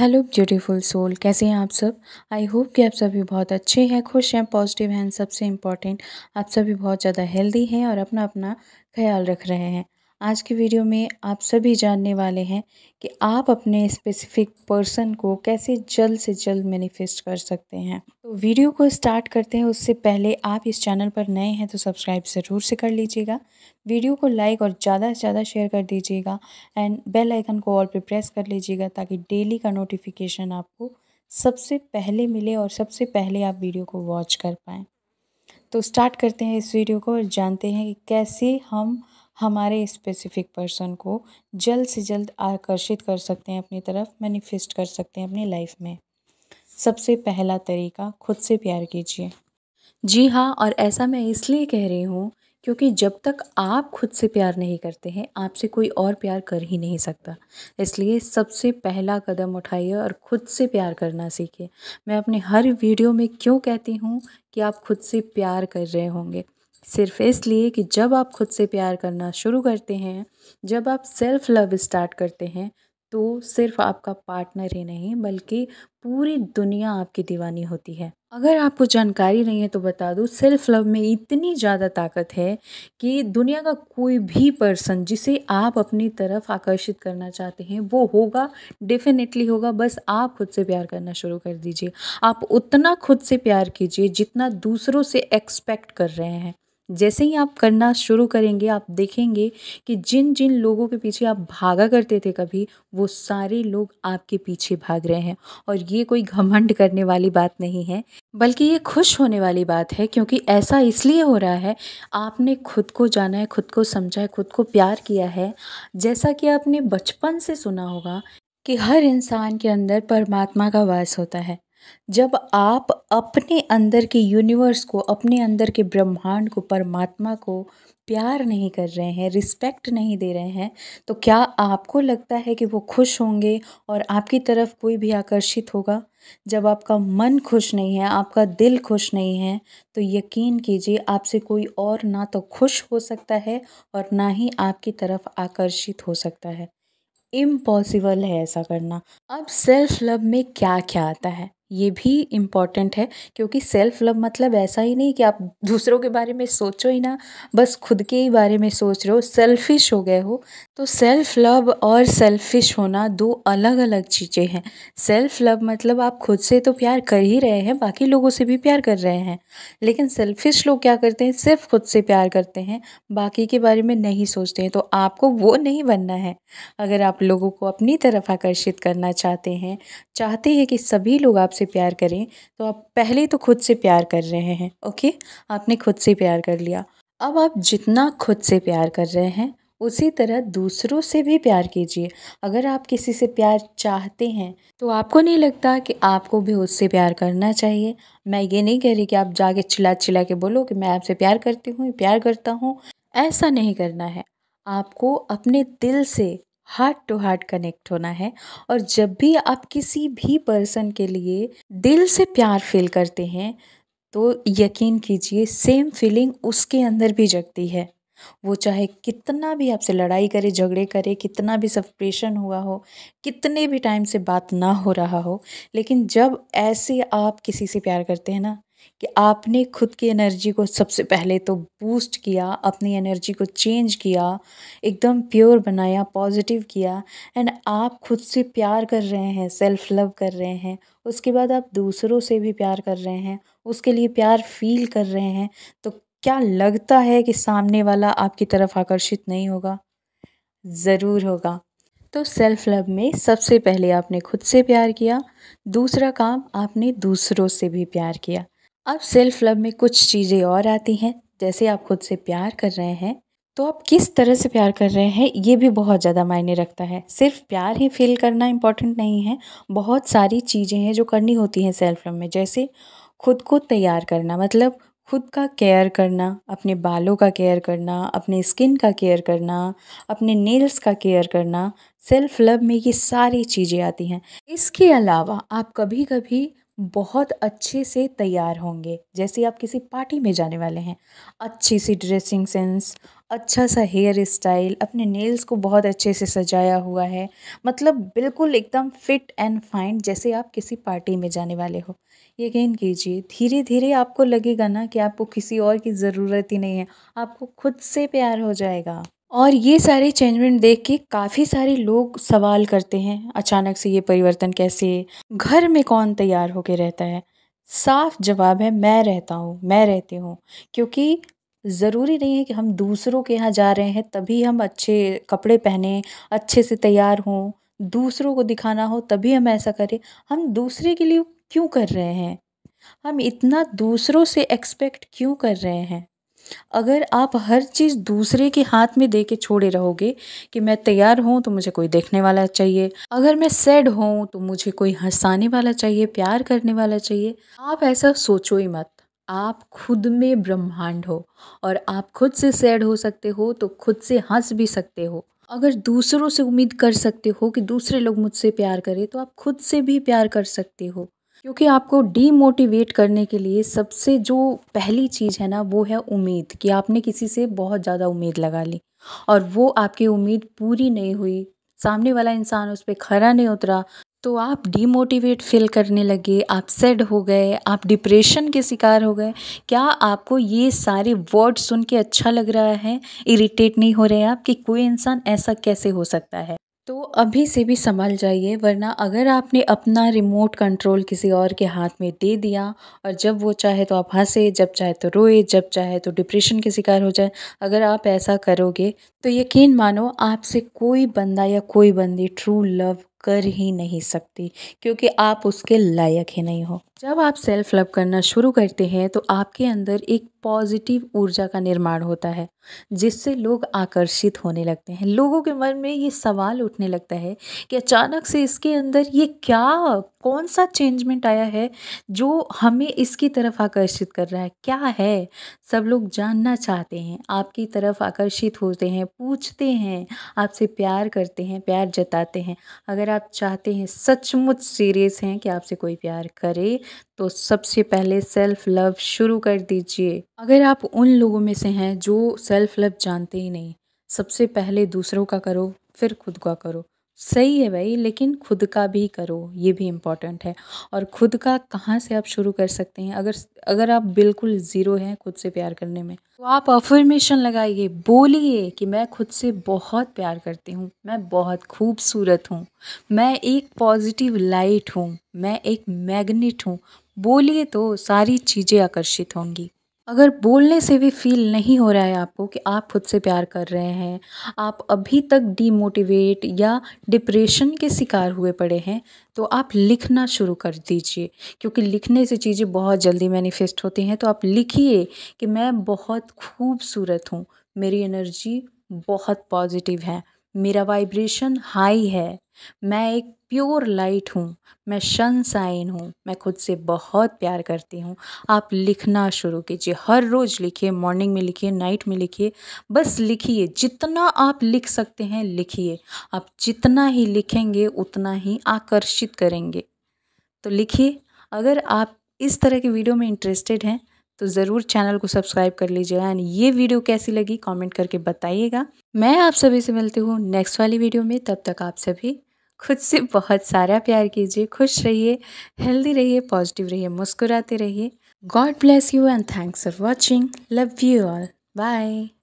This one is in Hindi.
हेलो ब्यूटीफुल सोल कैसे हैं आप सब आई होप कि आप सभी बहुत अच्छे हैं खुश हैं पॉजिटिव हैं सबसे इम्पॉर्टेंट आप सभी बहुत ज़्यादा हेल्दी हैं और अपना अपना ख्याल रख रहे हैं आज की वीडियो में आप सभी जानने वाले हैं कि आप अपने स्पेसिफिक पर्सन को कैसे जल्द से जल्द मैनिफेस्ट कर सकते हैं तो वीडियो को स्टार्ट करते हैं उससे पहले आप इस चैनल पर नए हैं तो सब्सक्राइब ज़रूर से कर लीजिएगा वीडियो को लाइक और ज़्यादा से ज़्यादा शेयर कर दीजिएगा एंड बेल आइकन को ऑल पे प्रेस कर लीजिएगा ताकि डेली का नोटिफिकेशन आपको सबसे पहले मिले और सबसे पहले आप वीडियो को वॉच कर पाएँ तो स्टार्ट करते हैं इस वीडियो को और जानते हैं कि कैसे हम हमारे स्पेसिफिक पर्सन को जल्द से जल्द आकर्षित कर सकते हैं अपनी तरफ मैनिफेस्ट कर सकते हैं अपनी लाइफ में सबसे पहला तरीका खुद से प्यार कीजिए जी हाँ और ऐसा मैं इसलिए कह रही हूँ क्योंकि जब तक आप खुद से प्यार नहीं करते हैं आपसे कोई और प्यार कर ही नहीं सकता इसलिए सबसे पहला कदम उठाइए और खुद से प्यार करना सीखिए मैं अपने हर वीडियो में क्यों कहती हूँ कि आप खुद से प्यार कर रहे होंगे सिर्फ इसलिए कि जब आप खुद से प्यार करना शुरू करते हैं जब आप सेल्फ़ लव स्टार्ट करते हैं तो सिर्फ आपका पार्टनर ही नहीं बल्कि पूरी दुनिया आपकी दीवानी होती है अगर आपको जानकारी नहीं है तो बता दूँ सेल्फ लव में इतनी ज़्यादा ताकत है कि दुनिया का कोई भी पर्सन जिसे आप अपनी तरफ आकर्षित करना चाहते हैं वो होगा डेफिनेटली होगा बस आप खुद से प्यार करना शुरू कर दीजिए आप उतना खुद से प्यार कीजिए जितना दूसरों से एक्सपेक्ट कर रहे हैं जैसे ही आप करना शुरू करेंगे आप देखेंगे कि जिन जिन लोगों के पीछे आप भागा करते थे कभी वो सारे लोग आपके पीछे भाग रहे हैं और ये कोई घमंड करने वाली बात नहीं है बल्कि ये खुश होने वाली बात है क्योंकि ऐसा इसलिए हो रहा है आपने खुद को जाना है खुद को समझा है खुद को प्यार किया है जैसा कि आपने बचपन से सुना होगा कि हर इंसान के अंदर परमात्मा का वास होता है जब आप अपने अंदर के यूनिवर्स को अपने अंदर के ब्रह्मांड को परमात्मा को प्यार नहीं कर रहे हैं रिस्पेक्ट नहीं दे रहे हैं तो क्या आपको लगता है कि वो खुश होंगे और आपकी तरफ कोई भी आकर्षित होगा जब आपका मन खुश नहीं है आपका दिल खुश नहीं है तो यकीन कीजिए आपसे कोई और ना तो खुश हो सकता है और ना ही आपकी तरफ आकर्षित हो सकता है इम्पॉसिबल है ऐसा करना अब सेल्फ लव में क्या क्या आता है ये भी इम्पॉर्टेंट है क्योंकि सेल्फ लव मतलब ऐसा ही नहीं कि आप दूसरों के बारे में सोचो ही ना बस खुद के ही बारे में सोच रहे हो सेल्फिश हो गए हो तो सेल्फ लव और सेल्फिश होना दो अलग अलग चीज़ें हैं सेल्फ लव मतलब आप खुद से तो प्यार कर ही रहे हैं बाकी लोगों से भी प्यार कर रहे हैं लेकिन सेल्फिश लोग क्या करते हैं सिर्फ खुद से प्यार करते हैं बाकी के बारे में नहीं सोचते हैं तो आपको वो नहीं बनना है अगर आप लोगों को अपनी तरफ आकर्षित करना चाहते हैं चाहते हैं कि सभी लोग आपसे से प्यार करें तो आप पहले तो खुद से प्यार कर रहे हैं ओके आपने खुद से प्यार कर लिया अब आप जितना खुद से प्यार कर रहे हैं उसी तरह दूसरों से भी प्यार कीजिए अगर आप किसी से प्यार चाहते हैं तो आपको नहीं लगता कि आपको भी उससे प्यार करना चाहिए मैं ये नहीं कह रही कि आप जाके चिल्ला चिल्ला के बोलो कि मैं आपसे प्यार करती हूँ प्यार करता हूँ ऐसा नहीं करना है आपको अपने दिल से हार्ट टू हार्ट कनेक्ट होना है और जब भी आप किसी भी पर्सन के लिए दिल से प्यार फील करते हैं तो यकीन कीजिए सेम फीलिंग उसके अंदर भी जगती है वो चाहे कितना भी आपसे लड़ाई करे झगड़े करे कितना भी सप्रेशन हुआ हो कितने भी टाइम से बात ना हो रहा हो लेकिन जब ऐसे आप किसी से प्यार करते हैं ना कि आपने खुद की एनर्जी को सबसे पहले तो बूस्ट किया अपनी एनर्जी को चेंज किया एकदम प्योर बनाया पॉजिटिव किया एंड आप खुद से प्यार कर रहे हैं सेल्फ लव कर रहे हैं उसके बाद आप दूसरों से भी प्यार कर रहे हैं उसके लिए प्यार फील कर रहे हैं तो क्या लगता है कि सामने वाला आपकी तरफ आकर्षित नहीं होगा ज़रूर होगा तो सेल्फ लव में सबसे पहले आपने खुद से प्यार किया दूसरा काम आपने दूसरों से भी प्यार किया अब सेल्फ लव में कुछ चीज़ें और आती हैं जैसे आप खुद से प्यार कर रहे हैं तो आप किस तरह से प्यार कर रहे हैं ये भी बहुत ज़्यादा मायने रखता है सिर्फ प्यार ही फील करना इम्पॉर्टेंट नहीं है बहुत सारी चीज़ें हैं जो करनी होती हैं सेल्फ लव में जैसे खुद को तैयार करना मतलब खुद का केयर करना अपने बालों का केयर करना अपने स्किन का केयर करना अपने नेल्स का केयर करना सेल्फ लव में ये सारी चीज़ें आती हैं इसके अलावा आप कभी कभी बहुत अच्छे से तैयार होंगे जैसे आप किसी पार्टी में जाने वाले हैं अच्छी सी ड्रेसिंग सेंस अच्छा सा हेयर स्टाइल अपने नेल्स को बहुत अच्छे से सजाया हुआ है मतलब बिल्कुल एकदम फिट एंड फाइन जैसे आप किसी पार्टी में जाने वाले हो यकीन कीजिए धीरे धीरे आपको लगेगा ना कि आपको किसी और की ज़रूरत ही नहीं है आपको खुद से प्यार हो जाएगा और ये सारे चेंजमेंट देख के काफ़ी सारे लोग सवाल करते हैं अचानक से ये परिवर्तन कैसे घर में कौन तैयार होके रहता है साफ जवाब है मैं रहता हूँ मैं रहती हूँ क्योंकि ज़रूरी नहीं है कि हम दूसरों के यहाँ जा रहे हैं तभी हम अच्छे कपड़े पहने अच्छे से तैयार हों दूसरों को दिखाना हो तभी हम ऐसा करें हम दूसरे के लिए क्यों कर रहे हैं हम इतना दूसरों से एक्सपेक्ट क्यों कर रहे हैं अगर आप हर चीज़ दूसरे के हाथ में दे के छोड़े रहोगे कि मैं तैयार हूँ तो मुझे कोई देखने वाला चाहिए अगर मैं सैड हूँ तो मुझे कोई हंसाने वाला चाहिए प्यार करने वाला चाहिए आप ऐसा सोचो ही मत आप खुद में ब्रह्मांड हो और आप खुद से सैड हो सकते हो तो खुद से हंस भी सकते हो अगर दूसरों से उम्मीद कर सकते हो कि दूसरे लोग मुझसे प्यार करें तो आप खुद से भी प्यार कर सकते हो क्योंकि आपको डीमोटिवेट करने के लिए सबसे जो पहली चीज़ है ना वो है उम्मीद कि आपने किसी से बहुत ज़्यादा उम्मीद लगा ली और वो आपकी उम्मीद पूरी नहीं हुई सामने वाला इंसान उस पर खरा नहीं उतरा तो आप डीमोटिवेट फील करने लगे आप सैड हो गए आप डिप्रेशन के शिकार हो गए क्या आपको ये सारे वर्ड सुन के अच्छा लग रहा है इरिटेट नहीं हो रहे आप कि कोई इंसान ऐसा कैसे हो सकता है तो अभी से भी संभल जाइए वरना अगर आपने अपना रिमोट कंट्रोल किसी और के हाथ में दे दिया और जब वो चाहे तो आप हंसे जब चाहे तो रोए जब चाहे तो डिप्रेशन के शिकार हो जाए अगर आप ऐसा करोगे तो यकीन मानो आपसे कोई बंदा या कोई बंदी ट्रू लव कर ही नहीं सकती क्योंकि आप उसके लायक ही नहीं हो जब आप सेल्फ लव करना शुरू करते हैं तो आपके अंदर एक पॉजिटिव ऊर्जा का निर्माण होता है जिससे लोग आकर्षित होने लगते हैं लोगों के मन में ये सवाल उठने लगता है कि अचानक से इसके अंदर ये क्या कौन सा चेंजमेंट आया है जो हमें इसकी तरफ आकर्षित कर रहा है क्या है सब लोग जानना चाहते हैं आपकी तरफ आकर्षित होते हैं पूछते हैं आपसे प्यार करते हैं प्यार जताते हैं अगर आप चाहते हैं सचमुच सीरियस हैं कि आपसे कोई प्यार करे तो सबसे पहले सेल्फ लव शुरू कर दीजिए अगर आप उन लोगों में से हैं जो सेल्फ लव जानते ही नहीं सबसे पहले दूसरों का करो फिर खुद का करो सही है भाई लेकिन खुद का भी करो ये भी इम्पॉर्टेंट है और खुद का कहाँ से आप शुरू कर सकते हैं अगर अगर आप बिल्कुल ज़ीरो हैं खुद से प्यार करने में तो आप अफर्मेशन लगाइए बोलिए कि मैं खुद से बहुत प्यार करती हूँ मैं बहुत खूबसूरत हूँ मैं एक पॉजिटिव लाइट हूँ मैं एक मैग्नेट हूँ बोलिए तो सारी चीज़ें आकर्षित होंगी अगर बोलने से भी फील नहीं हो रहा है आपको कि आप खुद से प्यार कर रहे हैं आप अभी तक डीमोटिवेट या डिप्रेशन के शिकार हुए पड़े हैं तो आप लिखना शुरू कर दीजिए क्योंकि लिखने से चीज़ें बहुत जल्दी मैनिफेस्ट होती हैं तो आप लिखिए कि मैं बहुत खूबसूरत हूँ मेरी एनर्जी बहुत पॉजिटिव है मेरा वाइब्रेशन हाई है मैं एक प्योर लाइट हूँ मैं साइन हूँ मैं खुद से बहुत प्यार करती हूँ आप लिखना शुरू कीजिए हर रोज़ लिखिए मॉर्निंग में लिखिए नाइट में लिखिए बस लिखिए जितना आप लिख सकते हैं लिखिए आप जितना ही लिखेंगे उतना ही आकर्षित करेंगे तो लिखिए अगर आप इस तरह के वीडियो में इंटरेस्टेड हैं तो ज़रूर चैनल को सब्सक्राइब कर लीजिएगा एंड ये वीडियो कैसी लगी कमेंट करके बताइएगा मैं आप सभी से मिलती हूँ नेक्स्ट वाली वीडियो में तब तक आप सभी खुद से बहुत सारा प्यार कीजिए खुश रहिए हेल्दी रहिए पॉजिटिव रहिए मुस्कुराते रहिए God bless you and thanks for watching love you all bye